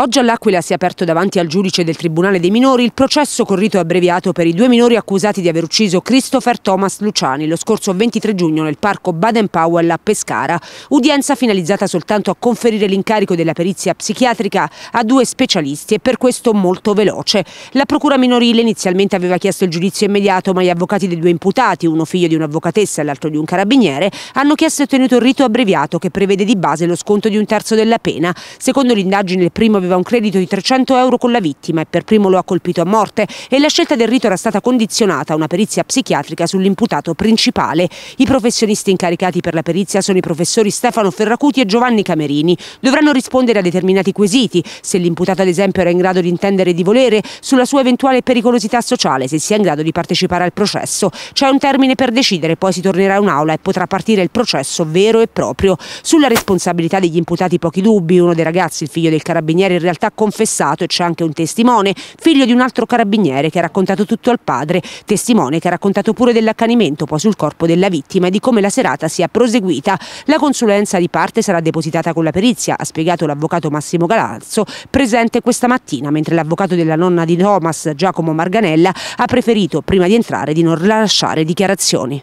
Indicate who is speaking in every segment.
Speaker 1: Oggi all'Aquila si è aperto davanti al giudice del Tribunale dei Minori il processo con rito abbreviato per i due minori accusati di aver ucciso Christopher Thomas Luciani lo scorso 23 giugno nel parco Baden Powell a Pescara, udienza finalizzata soltanto a conferire l'incarico della perizia psichiatrica a due specialisti e per questo molto veloce. La procura minorile inizialmente aveva chiesto il giudizio immediato ma gli avvocati dei due imputati, uno figlio di un'avvocatessa e l'altro di un carabiniere, hanno chiesto e ottenuto il rito abbreviato che prevede di base lo sconto di un terzo della pena. Secondo l'indagine il primo aveva aveva un credito di 300 euro con la vittima e per primo lo ha colpito a morte e la scelta del rito era stata condizionata a una perizia psichiatrica sull'imputato principale. I professionisti incaricati per la perizia sono i professori Stefano Ferracuti e Giovanni Camerini. Dovranno rispondere a determinati quesiti, se l'imputato ad esempio era in grado di intendere di volere, sulla sua eventuale pericolosità sociale, se sia in grado di partecipare al processo. C'è un termine per decidere, poi si tornerà in aula e potrà partire il processo vero e proprio. Sulla responsabilità degli imputati pochi dubbi, uno dei ragazzi, il figlio del carabiniere in realtà confessato e c'è anche un testimone, figlio di un altro carabiniere che ha raccontato tutto al padre, testimone che ha raccontato pure dell'accanimento poi sul corpo della vittima e di come la serata sia proseguita. La consulenza di parte sarà depositata con la perizia, ha spiegato l'avvocato Massimo Galazzo, presente questa mattina, mentre l'avvocato della nonna di Thomas, Giacomo Marganella, ha preferito, prima di entrare, di non rilasciare dichiarazioni.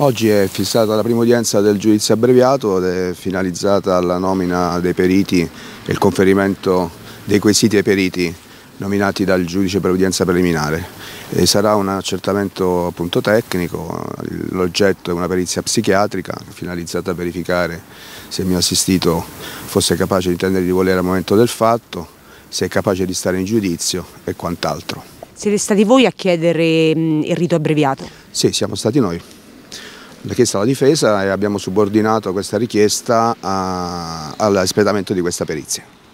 Speaker 2: Oggi è fissata la prima udienza del giudizio abbreviato ed è finalizzata la nomina dei periti e il conferimento dei quesiti ai periti nominati dal giudice per udienza preliminare. E sarà un accertamento appunto, tecnico, l'oggetto è una perizia psichiatrica finalizzata a verificare se il mio assistito fosse capace di intendere di volere al momento del fatto, se è capace di stare in giudizio e quant'altro.
Speaker 1: Siete stati voi a chiedere il rito abbreviato?
Speaker 2: Sì, siamo stati noi richiesta alla difesa e abbiamo subordinato questa richiesta all'espletamento di questa perizia.